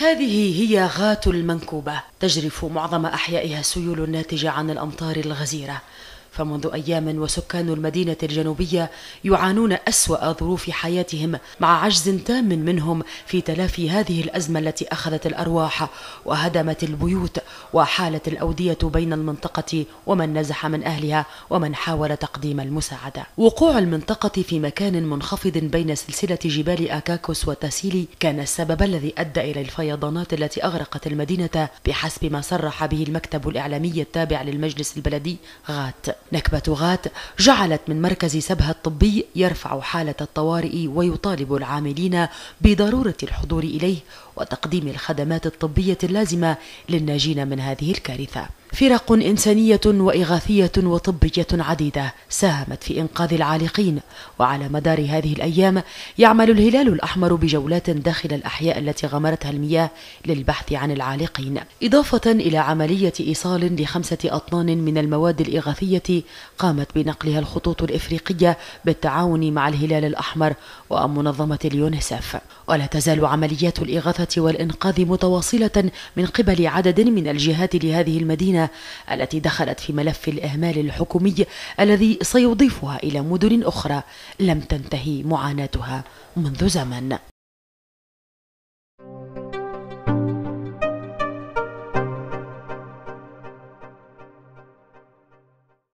هذه هي غات المنكوبة تجرف معظم أحيائها السيول الناتجة عن الأمطار الغزيرة فمنذ أيام وسكان المدينة الجنوبية يعانون أسوأ ظروف حياتهم مع عجز تام منهم في تلافي هذه الأزمة التي أخذت الأرواح وهدمت البيوت وحالت الأودية بين المنطقة ومن نزح من أهلها ومن حاول تقديم المساعدة وقوع المنطقة في مكان منخفض بين سلسلة جبال أكاكوس وتاسيلي كان السبب الذي أدى إلى الفيضانات التي أغرقت المدينة بحسب ما صرح به المكتب الإعلامي التابع للمجلس البلدي غات نكبة غات جعلت من مركز سبها الطبي يرفع حالة الطوارئ ويطالب العاملين بضرورة الحضور إليه وتقديم الخدمات الطبية اللازمة للناجين من هذه الكارثة فرق إنسانية وإغاثية وطبية عديدة ساهمت في إنقاذ العالقين وعلى مدار هذه الأيام يعمل الهلال الأحمر بجولات داخل الأحياء التي غمرتها المياه للبحث عن العالقين إضافة إلى عملية إيصال لخمسة أطنان من المواد الإغاثية قامت بنقلها الخطوط الإفريقية بالتعاون مع الهلال الأحمر ومنظمة اليونسف ولا تزال عمليات الإغاثة والإنقاذ متواصلة من قبل عدد من الجهات لهذه المدينة التي دخلت في ملف الإهمال الحكومي الذي سيضيفها إلى مدن أخرى لم تنتهي معاناتها منذ زمن